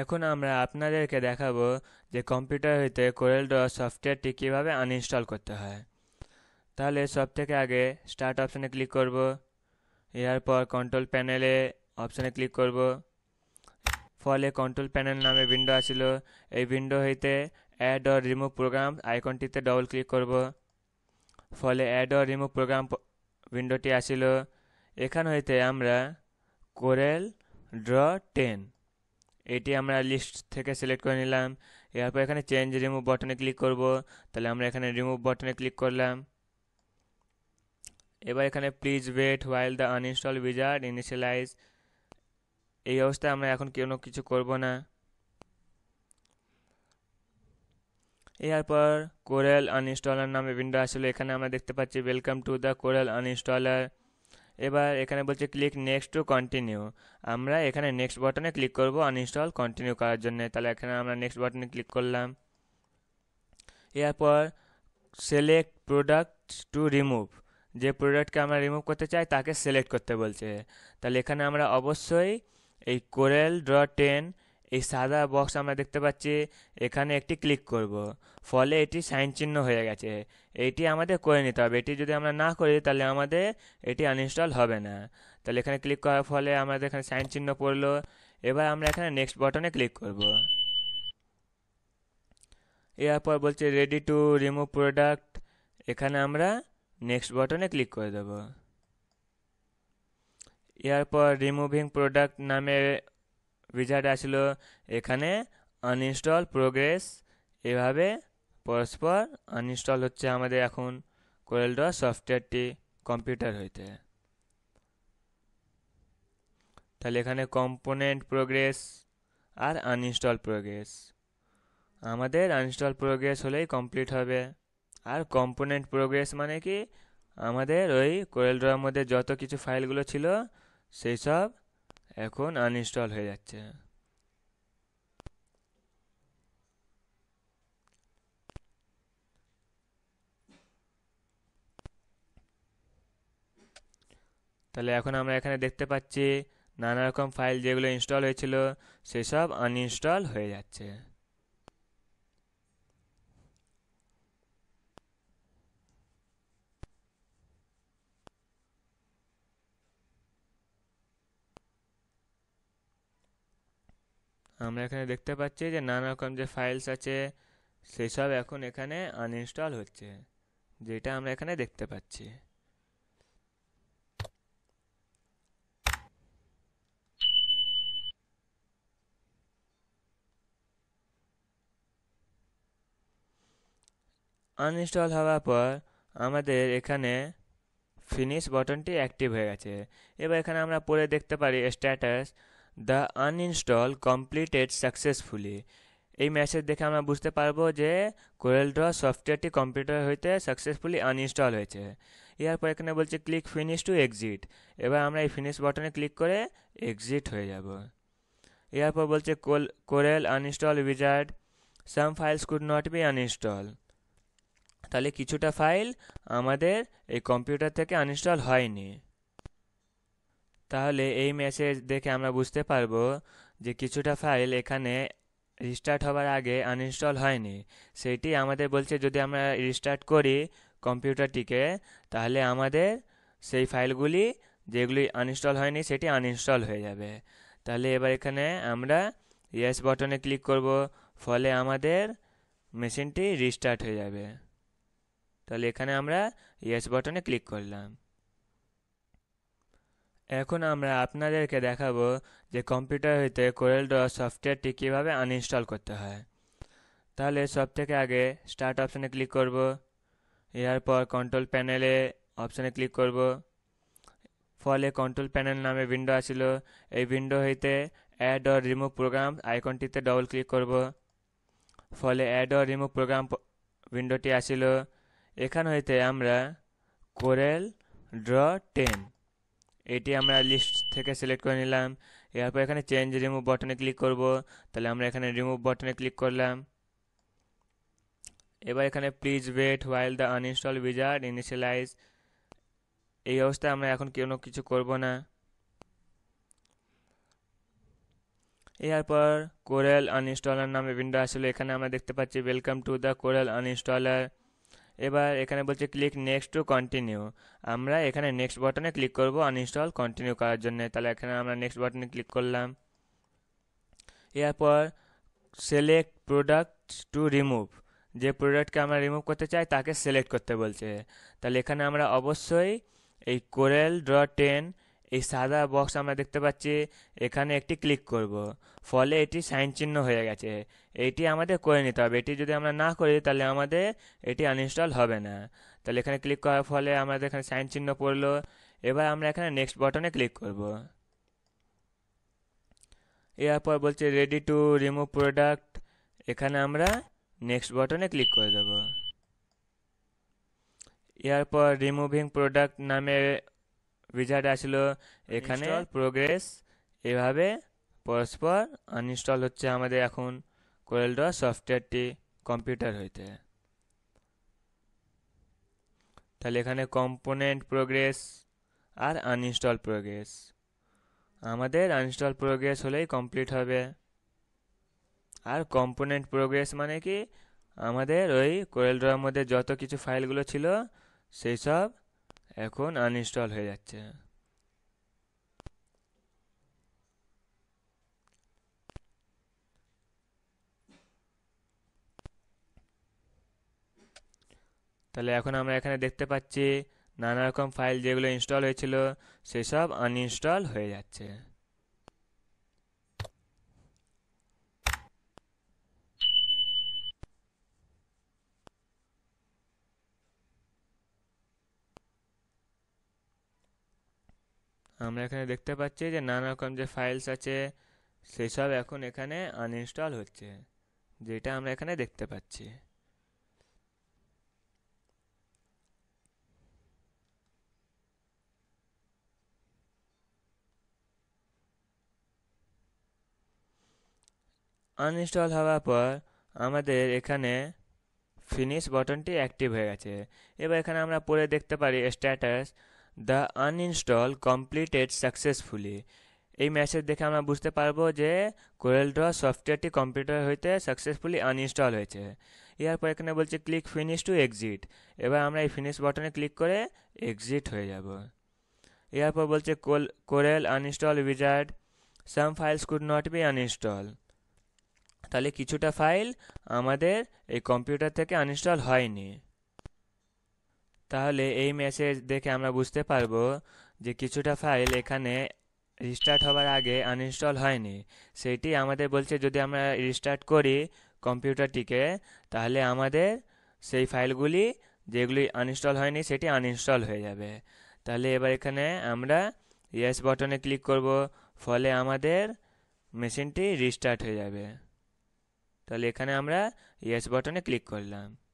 এখন আমরা আপনাদেরকে দেখাবো যে কম্পিউটার হইতে কোরেল ড্র সফটওয়্যারটি কীভাবে আনইনস্টল করতে হয় তাহলে সব থেকে আগে স্টার্ট অপশানে ক্লিক করব এরপর কন্ট্রোল প্যানেলে অপশানে ক্লিক করব ফলে কন্ট্রোল প্যানেল নামে উইন্ডো আসিল এই উইন্ডো হইতে অ্যাড অর রিমুভ প্রোগ্রাম আইকনটিতে ডবল ক্লিক করব ফলে অ্যাড অর রিমুভ প্রোগ্রাম উইন্ডোটি আসিল এখান হইতে আমরা কোরেল ড্র টেন এটি আমরা লিস্ট থেকে সিলেক্ট করে নিলাম এরপর এখানে চেঞ্জ রিমুভ বটনে ক্লিক করব তাহলে আমরা এখানে রিমুভ বটনে ক্লিক করলাম এবার এখানে please wait while the uninstall wizard initialize এই অবস্থায় আমরা এখন কোনো কিছু করব না এরপর কোরেল আনইনস্টলার নামে উইন্ডো আসলে এখানে আমরা দেখতে পাচ্ছি welcome to the Corel uninstaller এবার এখানে বলছে ক্লিক নেক্সট টু কন্টিনিউ আমরা এখানে নেক্সট বাটনে ক্লিক করব আনইনস্টল কন্টিনিউ করার জন্য তাহলে এখানে আমরা নেক্সট বাটনে ক্লিক করলাম এরপর সিলেক্ট প্রোডাক্ট টু রিমুভ যে প্রোডাক্টকে আমরা রিমুভ করতে চাই তাকে সিলেক্ট করতে বলছে তাহলে এখানে আমরা অবশ্যই এই কোরেল ড্র টেন এই সাদা বক্স আমরা দেখতে পাচ্ছি এখানে একটি ক্লিক করব। ফলে এটি সাইন চিহ্ন হয়ে গেছে এটি আমাদের করে নিতে হবে এটি যদি আমরা না করি তাহলে আমাদের এটি আনইনস্টল হবে না তাহলে এখানে ক্লিক করার ফলে আমাদের এখানে সাইন চিহ্ন পড়লো এবার আমরা এখানে নেক্সট বটনে ক্লিক করব। এরপর বলছে রেডি টু রিমুভ প্রোডাক্ট এখানে আমরা নেক্সট বটনে ক্লিক করে দেবো এরপর রিমুভিং প্রোডাক্ট নামে উইজার্ড আসলো এখানে আনইনস্টল প্রোগ্রেস এভাবে পরস্পর আনইনস্টল হচ্ছে আমাদের এখন কোয়েল ড্র সফটওয়্যারটি কম্পিউটার হইতে তাহলে এখানে কম্পোনেন্ট প্রোগ্রেস আর আনইনস্টল প্রোগ্রেস আমাদের আনইনস্টল প্রোগ্রেস হলেই কমপ্লিট হবে আর কম্পোনেন্ট প্রোগ্রেস মানে কি আমাদের ওই কোয়েল মধ্যে যত কিছু ফাইলগুলো ছিল সেই সব এখন আনইনস্টল হয়ে যাচ্ছে তাহলে এখন আমরা এখানে দেখতে পাচ্ছি নানা রকম ফাইল যেগুলো ইনস্টল হয়েছিল সেসব আনইনস্টল হয়ে যাচ্ছে আমরা এখানে দেখতে পাচ্ছি যে নানা রকম যে ফাইলস আছে সেসব এখন এখানে আনইনস্টল হচ্ছে যেটা আমরা এখানে দেখতে পাচ্ছি আনইনস্টল হওয়ার পর আমাদের এখানে ফিনিশ বটনটি অ্যাক্টিভ হয়ে গেছে এবার এখানে আমরা পরে দেখতে পারি status the uninstall completed successfully এই মেসেজ দেখে আমরা বুঝতে পারবো যে কোরেল ড্র সফটওয়্যারটি কম্পিউটার হইতে সাকসেসফুলি আনইনস্টল হয়েছে এরপর এখানে বলছে ক্লিক ফিনিশ টু এক্সিট এবার আমরা এই ফিনিশ বাটনে ক্লিক করে এক্সিট হয়ে যাব এরপর বলছে Corel uninstall wizard some files could not be uninstall তাহলে কিছুটা ফাইল আমাদের এই কম্পিউটার থেকে আনইনস্টল হয়নি তাহলে এই মেসেজ দেখে আমরা বুঝতে পারবো যে কিছুটা ফাইল এখানে রিস্টার্ট হবার আগে আনইনস্টল হয়নি সেইটি আমাদের বলছে যদি আমরা রিস্টার্ট করি কম্পিউটারটিকে তাহলে আমাদের সেই ফাইলগুলি যেগুলি আনইনস্টল হয়নি সেটি আনইনস্টল হয়ে যাবে তাহলে এবার এখানে আমরা ইয়েস বটনে ক্লিক করব ফলে আমাদের মেশিনটি রিস্টার্ট হয়ে যাবে তাহলে এখানে আমরা ইয়েস বটনে ক্লিক করলাম এখন আমরা আপনাদেরকে দেখাবো যে কম্পিউটার হইতে কোরেল ড্র সফটওয়্যারটি কীভাবে আনইনস্টল করতে হয় তাহলে সব থেকে আগে স্টার্ট অপশানে ক্লিক করব এরপর কন্ট্রোল প্যানেলে অপশানে ক্লিক করব ফলে কন্ট্রোল প্যানেল নামে উইন্ডো আসিল এই উইন্ডো হইতে অ্যাড অর রিমুভ প্রোগ্রাম আইকনটিতে ডবল ক্লিক করব ফলে অ্যাড অর রিমুভ প্রোগ্রাম উইন্ডোটি আসিল এখান হইতে আমরা কোরেল ড্র টেন এটি আমরা লিস্ট থেকে সিলেক্ট করে নিলাম এরপর এখানে চেঞ্জ রিমুভ বটনে ক্লিক করব তাহলে আমরা এখানে রিমুভ বটনে ক্লিক করলাম এবার এখানে please wait while the uninstall wizard initialize এই অবস্থায় আমরা এখন কোনো কিছু করব না এরপর কোরেল আনইনস্টলার নামে উইন্ডো আসলে এখানে আমরা দেখতে পাচ্ছি welcome to the Corel uninstaller এবার এখানে বলছে ক্লিক নেক্সট টু কন্টিনিউ আমরা এখানে নেক্সট বাটনে ক্লিক করব আনইনস্টল কন্টিনিউ করার জন্য তাহলে এখানে আমরা নেক্সট বাটনে ক্লিক করলাম এরপর সিলেক্ট প্রোডাক্ট টু রিমুভ যে প্রোডাক্টকে আমরা রিমুভ করতে চাই তাকে সিলেক্ট করতে বলছে তাহলে এখানে আমরা অবশ্যই এই কোরেল ড্র টেন এই সাদা বক্স আমরা দেখতে পাচ্ছি এখানে একটি ক্লিক করব। ফলে এটি সাইন চিহ্ন হয়ে গেছে এটি আমাদের করে নিতে হবে এটি যদি আমরা না করি তাহলে আমাদের এটি আনইনস্টল হবে না তাহলে এখানে ক্লিক করার ফলে আমাদের এখানে সাইন চিহ্ন পড়লো এবার আমরা এখানে নেক্সট বটনে ক্লিক করব। এরপর বলছে রেডি টু রিমুভ প্রোডাক্ট এখানে আমরা নেক্সট বটনে ক্লিক করে দেবো এরপর রিমুভিং প্রোডাক্ট নামে উইজার্ড আসলো এখানে প্রোগ্রেস এভাবে পরস্পর আনইনস্টল হচ্ছে আমাদের এখন কোয়েল ড্র সফটওয়্যারটি কম্পিউটার হইতে তাহলে এখানে কম্পোনেন্ট প্রোগ্রেস আর আনইনস্টল প্রোগ্রেস আমাদের আনইনস্টল প্রোগ্রেস হলেই কমপ্লিট হবে আর কম্পোনেন্ট প্রোগ্রেস মানে কি আমাদের ওই কোয়েল ড্রয়ের মধ্যে যত কিছু ফাইলগুলো ছিল সেই সব এখন আনইনস্টল হয়ে যাচ্ছে তাহলে এখন আমরা এখানে দেখতে পাচ্ছি নানা রকম ফাইল যেগুলো ইনস্টল হয়েছিল সেসব আনইনস্টল হয়ে যাচ্ছে আমরা এখানে দেখতে পাচ্ছি যে নানা রকম যে ফাইলস আছে সেসব এখন এখানে আনইনস্টল হচ্ছে যেটা আমরা এখানে দেখতে পাচ্ছি আনইনস্টল হওয়ার পর আমাদের এখানে ফিনিশ বটনটি অ্যাক্টিভ হয়ে গেছে এবার এখানে আমরা পরে দেখতে পারি status the uninstall completed successfully এই মেসেজ দেখে আমরা বুঝতে পারবো যে কোরেল ড্র সফটওয়্যারটি কম্পিউটার হইতে সাকসেসফুলি আনইনস্টল হয়েছে এরপর এখানে বলছে ক্লিক ফিনিশ টু এক্সিট এবার আমরা এই ফিনিশ বাটনে ক্লিক করে এক্সিট হয়ে যাব এরপর বলছে Corel uninstall wizard some files could not be uninstall তাহলে কিছুটা ফাইল আমাদের এই কম্পিউটার থেকে আনইনস্টল হয়নি তাহলে এই মেসেজ দেখে আমরা বুঝতে পারবো যে কিছুটা ফাইল এখানে রিস্টার্ট হবার আগে আনইনস্টল হয়নি সেটি আমাদের বলছে যদি আমরা রিস্টার্ট করি কম্পিউটারটিকে তাহলে আমাদের সেই ফাইলগুলি যেগুলি আনইনস্টল হয়নি সেটি আনইনস্টল হয়ে যাবে তাহলে এবার এখানে আমরা ইয়েস বটনে ক্লিক করব ফলে আমাদের মেশিনটি রিস্টার্ট হয়ে যাবে তাহলে এখানে আমরা ইয়েস বটনে ক্লিক করলাম